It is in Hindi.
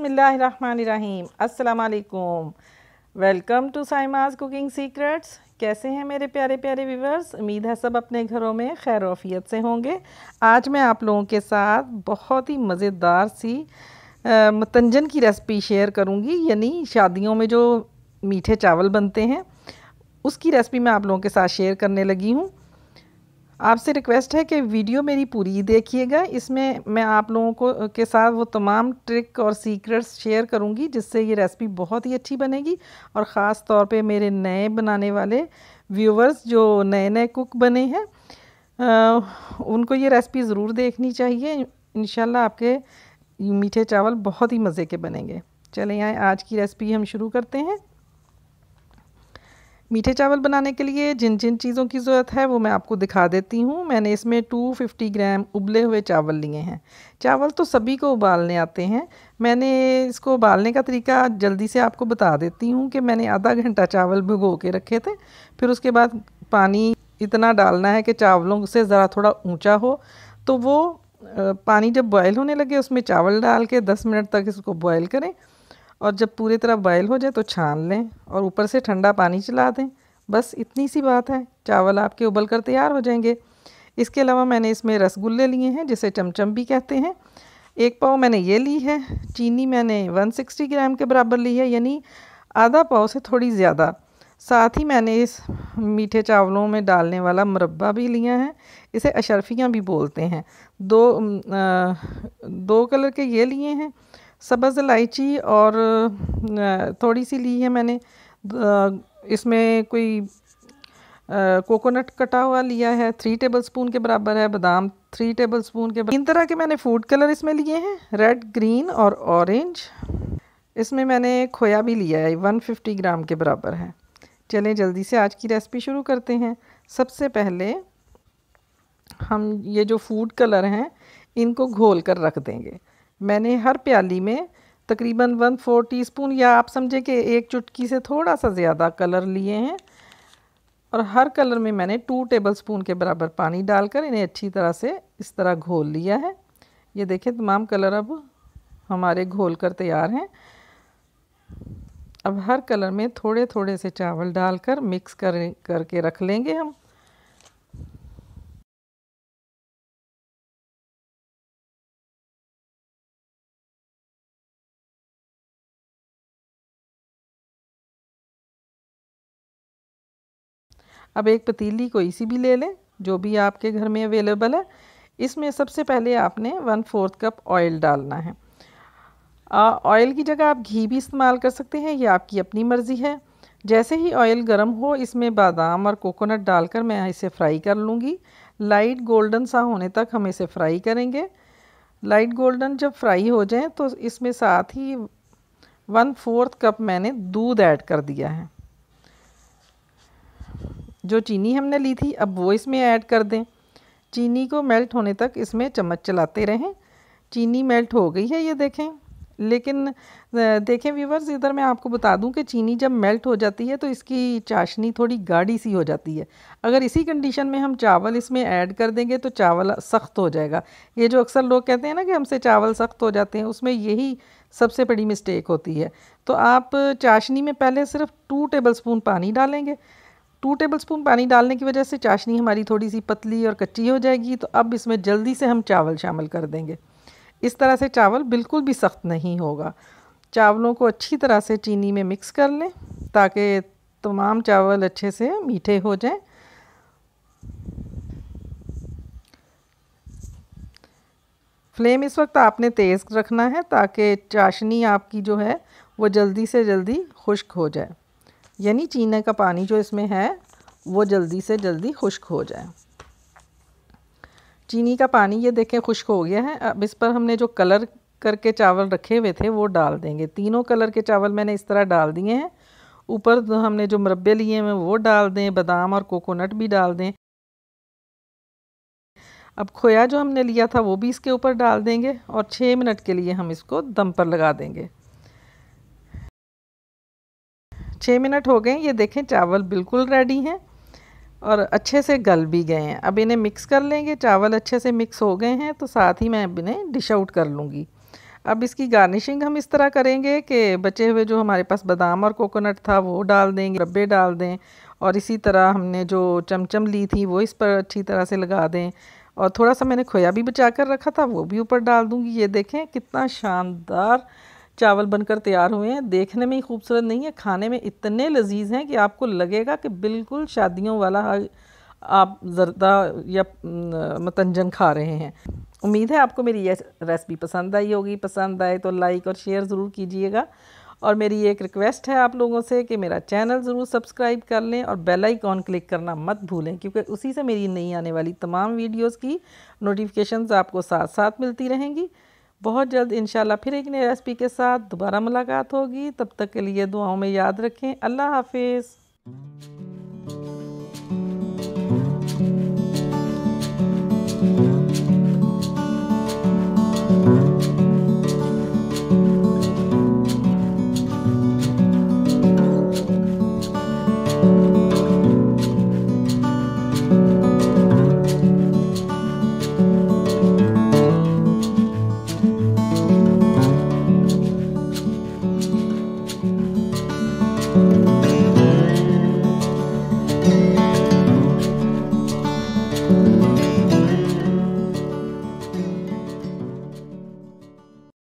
बिसमीम् अल्लाम welcome to Saima's cooking secrets कैसे हैं मेरे प्यारे प्यारे व्यूवर्स उम्मीद है सब अपने घरों में खैरोफियत से होंगे आज मैं आप लोगों के साथ बहुत ही मज़ेदार सी मतंजन की रेसिपी शेयर करूंगी यानी शादियों में जो मीठे चावल बनते हैं उसकी रेसिपी मैं आप लोगों के साथ शेयर करने लगी हूँ आपसे रिक्वेस्ट है कि वीडियो मेरी पूरी देखिएगा इसमें मैं आप लोगों को के साथ वो तमाम ट्रिक और सीक्रेट्स शेयर करूंगी जिससे ये रेसिपी बहुत ही अच्छी बनेगी और ख़ास तौर पे मेरे नए बनाने वाले व्यूवर्स जो नए नए कुक बने हैं उनको ये रेसिपी ज़रूर देखनी चाहिए इन आपके मीठे चावल बहुत ही मज़े के बनेंगे चले आए आज की रेसिपी हम शुरू करते हैं मीठे चावल बनाने के लिए जिन जिन चीज़ों की ज़रूरत है वो मैं आपको दिखा देती हूँ मैंने इसमें 250 ग्राम उबले हुए चावल लिए हैं चावल तो सभी को उबालने आते हैं मैंने इसको उबालने का तरीका जल्दी से आपको बता देती हूँ कि मैंने आधा घंटा चावल भिगो के रखे थे फिर उसके बाद पानी इतना डालना है कि चावलों से ज़रा थोड़ा ऊँचा हो तो वो पानी जब बॉयल होने लगे उसमें चावल डाल के दस मिनट तक इसको बॉयल करें और जब पूरी तरह बॉयल हो जाए तो छान लें और ऊपर से ठंडा पानी चला दें बस इतनी सी बात है चावल आपके उबल कर तैयार हो जाएंगे इसके अलावा मैंने इसमें रसगुल्ले लिए हैं जिसे चमचम भी कहते हैं एक पाव मैंने ये ली है चीनी मैंने 160 ग्राम के बराबर ली है यानी आधा पाव से थोड़ी ज़्यादा साथ ही मैंने इस मीठे चावलों में डालने वाला मुरब्बा भी लिया है इसे अशरफियाँ भी बोलते हैं दो आ, दो कलर के ये लिए हैं सब्ज़ इलायची और थोड़ी सी ली है मैंने इसमें कोई कोकोनट कटा हुआ लिया है थ्री टेबल स्पून के बराबर है बादाम थ्री टेबल स्पून के तीन तरह के मैंने फूड कलर इसमें लिए हैं रेड ग्रीन और ऑरेंज इसमें मैंने खोया भी लिया है 150 ग्राम के बराबर है चलें जल्दी से आज की रेसिपी शुरू करते हैं सबसे पहले हम ये जो फूड कलर हैं इनको घोल कर रख देंगे मैंने हर प्याली में तकरीबन वन फोर टीस्पून या आप समझे कि एक चुटकी से थोड़ा सा ज़्यादा कलर लिए हैं और हर कलर में मैंने टू टेबल स्पून के बराबर पानी डालकर इन्हें अच्छी तरह से इस तरह घोल लिया है ये देखें तमाम कलर अब हमारे घोल कर तैयार हैं अब हर कलर में थोड़े थोड़े से चावल डालकर मिक्स कर करके रख लेंगे हम अब एक पतीली कोई सी भी ले लें जो भी आपके घर में अवेलेबल है इसमें सबसे पहले आपने वन फोर्थ कप ऑयल डालना है ऑयल की जगह आप घी भी इस्तेमाल कर सकते हैं ये आपकी अपनी मर्ज़ी है जैसे ही ऑयल गर्म हो इसमें बादाम और कोकोनट डालकर मैं इसे फ्राई कर लूँगी लाइट गोल्डन सा होने तक हम इसे फ्राई करेंगे लाइट गोल्डन जब फ्राई हो जाए तो इसमें साथ ही वन फोर्थ कप मैंने दूध ऐड कर दिया है जो चीनी हमने ली थी अब वो इसमें ऐड कर दें चीनी को मेल्ट होने तक इसमें चम्मच चलाते रहें चीनी मेल्ट हो गई है ये देखें लेकिन देखें व्यूवर्स इधर मैं आपको बता दूं कि चीनी जब मेल्ट हो जाती है तो इसकी चाशनी थोड़ी गाढ़ी सी हो जाती है अगर इसी कंडीशन में हम चावल इसमें ऐड कर देंगे तो चावल सख्त हो जाएगा ये जो अक्सर लोग कहते हैं ना कि हमसे चावल सख्त हो जाते हैं उसमें यही सबसे बड़ी मिस्टेक होती है तो आप चाशनी में पहले सिर्फ टू टेबल स्पून पानी डालेंगे टू टेबल स्पून पानी डालने की वजह से चाशनी हमारी थोड़ी सी पतली और कच्ची हो जाएगी तो अब इसमें जल्दी से हम चावल शामिल कर देंगे इस तरह से चावल बिल्कुल भी सख्त नहीं होगा चावलों को अच्छी तरह से चीनी में मिक्स कर लें ताकि तमाम चावल अच्छे से मीठे हो जाएं फ्लेम इस वक्त आपने तेज़ रखना है ताकि चाशनी आपकी जो है वो जल्दी से जल्दी खुश्क हो जाए यानी चीनी का पानी जो इसमें है वो जल्दी से जल्दी खुश्क हो जाए चीनी का पानी ये देखें खुश्क हो गया है अब इस पर हमने जो कलर करके चावल रखे हुए थे वो डाल देंगे तीनों कलर के चावल मैंने इस तरह डाल दिए हैं ऊपर तो हमने जो मुरबे लिए हैं वो डाल दें बादाम और कोकोनट भी डाल दें अब खोया जो हमने लिया था वो भी इसके ऊपर डाल देंगे और छः मिनट के लिए हम इसको दम पर लगा देंगे छः मिनट हो गए ये देखें चावल बिल्कुल रेडी हैं और अच्छे से गल भी गए हैं अब इन्हें मिक्स कर लेंगे चावल अच्छे से मिक्स हो गए हैं तो साथ ही मैं अब इन्हें डिश आउट कर लूँगी अब इसकी गार्निशिंग हम इस तरह करेंगे कि बचे हुए जो हमारे पास बादाम और कोकोनट था वो डाल देंगे रब्बे डाल दें और इसी तरह हमने जो चमचम ली थी वो इस पर अच्छी तरह से लगा दें और थोड़ा सा मैंने खोया भी बचा कर रखा था वो भी ऊपर डाल दूँगी ये देखें कितना शानदार चावल बनकर तैयार हुए हैं देखने में ही खूबसूरत नहीं है खाने में इतने लजीज हैं कि आपको लगेगा कि बिल्कुल शादियों वाला आप जरदा या मतंजन खा रहे हैं उम्मीद है आपको मेरी ये रेसिपी पसंद आई होगी पसंद आए तो लाइक और शेयर ज़रूर कीजिएगा और मेरी एक रिक्वेस्ट है आप लोगों से कि मेरा चैनल ज़रूर सब्सक्राइब कर लें और बेल आइकॉन क्लिक करना मत भूलें क्योंकि उसी से मेरी नई आने वाली तमाम वीडियोस की नोटिफिकेशंस आपको साथ साथ मिलती रहेंगी बहुत जल्द इंशाल्लाह फिर एक नई रेसिपी के साथ दोबारा मुलाकात होगी तब तक के लिए दुआओं में याद रखें अल्लाह हाफिज़